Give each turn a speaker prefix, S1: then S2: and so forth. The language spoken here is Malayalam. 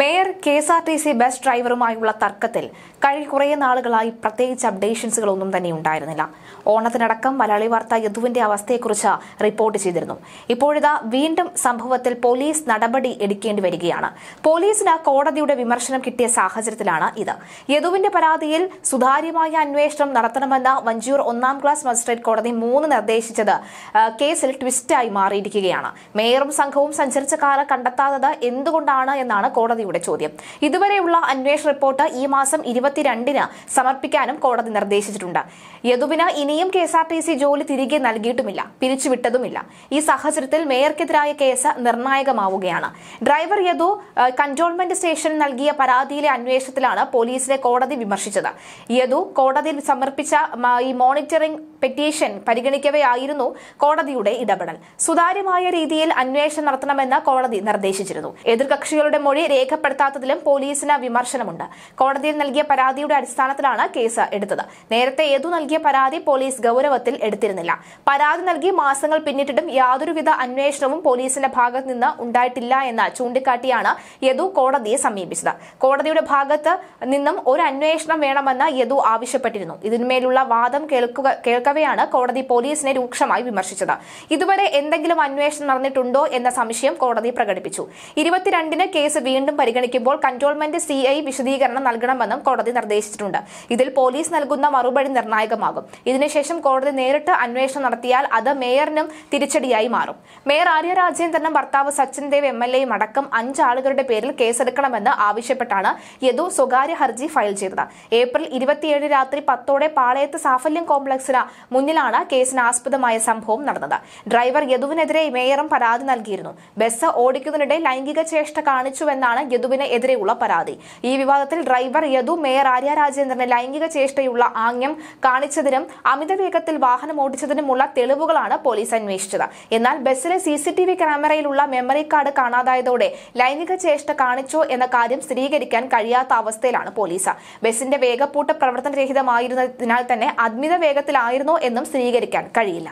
S1: mayor K S R T C bus ഡ്രൈവറുമായുള്ള തർക്കത്തിൽ കഴിഞ്ഞ കുറേ നാളുകളായി പ്രത്യേകിച്ച് അപ്ഡേഷൻസുകളൊന്നും തന്നെ ഉണ്ടായിരുന്നില്ല ഓണത്തിനടക്കം മലയാളി വാർത്ത യദുവിന്റെ അവസ്ഥയെക്കുറിച്ച് റിപ്പോർട്ട് ചെയ്തിരുന്നു ഇപ്പോഴിതാ വീണ്ടും സംഭവത്തിൽ പോലീസ് നടപടി എടുക്കേണ്ടി വരികയാണ് പോലീസിന് കോടതിയുടെ വിമർശനം കിട്ടിയ സാഹചര്യത്തിലാണ് ഇത് യദുവിന്റെ പരാതിയിൽ സുതാര്യമായ അന്വേഷണം നടത്തണമെന്ന വഞ്ചൂർ ഒന്നാം ക്ലാസ് മജിസ്ട്രേറ്റ് കോടതി മൂന്ന് നിർദ്ദേശിച്ചത് കേസിൽ ട്വിസ്റ്റായി മാറിയിരിക്കുകയാണ് മേയറും സംഘവും സഞ്ചരിച്ച കാറ് കണ്ടെത്താത്തത് എന്തുകൊണ്ടാണ് എന്നാണ് കോടതി കോടതിയുടെ ചോദ്യം ഇതുവരെയുള്ള അന്വേഷണ റിപ്പോർട്ട് ഈ മാസം ഇരുപത്തിരണ്ടിന് സമർപ്പിക്കാനും കോടതി നിർദ്ദേശിച്ചിട്ടുണ്ട് യദുവിന് ഇനിയും കെ ജോലി തിരികെ നൽകിയിട്ടുമില്ല പിരിച്ചുവിട്ടതുമില്ല ഈ സാഹചര്യത്തിൽ മേയർക്കെതിരായ കേസ് നിർണായകമാവുകയാണ് ഡ്രൈവർ യദു കൺട്രോൾമെന്റ് സ്റ്റേഷൻ നൽകിയ പരാതിയിലെ അന്വേഷണത്തിലാണ് പോലീസിനെ കോടതി വിമർശിച്ചത് യദു കോടതിയിൽ സമർപ്പിച്ച ഈ മോണിറ്ററിംഗ് പെറ്റീഷൻ പരിഗണിക്കവെയായിരുന്നു കോടതിയുടെ ഇടപെടൽ സുതാര്യമായ രീതിയിൽ അന്വേഷണം നടത്തണമെന്ന് കോടതി നിർദ്ദേശിച്ചിരുന്നു എതിർകക്ഷികളുടെ മൊഴി രേഖ രേഖപ്പെടുത്താത്തതിലും പോലീസിന് വിമർശനമുണ്ട് കോടതിയിൽ നൽകിയ പരാതിയുടെ അടിസ്ഥാനത്തിലാണ് കേസ് എടുത്തത് നേരത്തെ ഏതു നൽകിയ പരാതി പോലീസ് ഗൌരവത്തിൽ എടുത്തിരുന്നില്ല പരാതി നൽകി മാസങ്ങൾ പിന്നിട്ടിട്ടും യാതൊരുവിധ അന്വേഷണവും പോലീസിന്റെ ഭാഗത്ത് നിന്ന് ഉണ്ടായിട്ടില്ല എന്ന് ചൂണ്ടിക്കാട്ടിയാണ് യദു കോടതിയെ സമീപിച്ചത് കോടതിയുടെ ഭാഗത്ത് നിന്നും ഒരു അന്വേഷണം വേണമെന്ന് യദു ആവശ്യപ്പെട്ടിരുന്നു ഇതിന്മേലുള്ള വാദം കേൾക്കവെയാണ് കോടതി പോലീസിനെ രൂക്ഷമായി വിമർശിച്ചത് ഇതുവരെ എന്തെങ്കിലും അന്വേഷണം നടന്നിട്ടുണ്ടോ എന്ന സംശയം കോടതി പ്രകടിപ്പിച്ചു ഇരുപത്തിരണ്ടിന് കേസ് വീണ്ടും പരിഗണിക്കുമ്പോൾ കൺട്രോൾമെന്റ് സി ഐ വിശദീകരണം നൽകണമെന്നും കോടതി നിർദ്ദേശിച്ചിട്ടുണ്ട് ഇതിൽ പോലീസ് നൽകുന്ന മറുപടി നിർണായകമാകും ഇതിനുശേഷം കോടതി നേരിട്ട് അന്വേഷണം നടത്തിയാൽ അത് മേയറിനും തിരിച്ചടിയായി മാറും മേയർ ആര്യ രാജേന്ദ്രനും ഭർത്താവ് സച്ചിൻ ദേവ് എം എൽ എയും അടക്കം അഞ്ചാളുകളുടെ പേരിൽ കേസെടുക്കണമെന്ന് ആവശ്യപ്പെട്ടാണ് യദു സ്വകാര്യ ഹർജി ഫയൽ ചെയ്തത് ഏപ്രിൽ ഇരുപത്തിയേഴ് രാത്രി പത്തോടെ പാളയത്ത് സാഫല്യം കോംപ്ലക്സിന് മുന്നിലാണ് കേസിന് ആസ്പദമായ സംഭവം നടന്നത് ഡ്രൈവർ യദുവിനെതിരെ മേയറും പരാതി നൽകിയിരുന്നു ബസ് ഓടിക്കുന്നതിനിടെ ലൈംഗിക ചേഷ്ട കാണിച്ചുവെന്നാണ് യദുവിന് എതിരെയുള്ള പരാതി ഈ വിവാദത്തിൽ ഡ്രൈവർ യദു മേയർ ആര്യ രാജേന്ദ്രന് ലൈംഗിക ചേഷ്ടയുള്ള ആംഗ്യം കാണിച്ചതിനും അമിത വേഗത്തിൽ വാഹനം ഓടിച്ചതിനുമുള്ള തെളിവുകളാണ് പോലീസ് അന്വേഷിച്ചത് എന്നാൽ ബസ്സിലെ സി സി ടി വി ക്യാമറയിലുള്ള മെമ്മറി കാർഡ് കാണാതായതോടെ ലൈംഗിക ചേഷ്ട കാണിച്ചോ എന്ന കാര്യം സ്ഥിരീകരിക്കാൻ കഴിയാത്ത അവസ്ഥയിലാണ് പോലീസ് ബസ്സിന്റെ വേഗപ്പൂട്ട് പ്രവർത്തനരഹിതമായിരുന്നതിനാൽ തന്നെ അദ്മിത വേഗത്തിലായിരുന്നോ എന്നും സ്ഥിരീകരിക്കാൻ കഴിയില്ല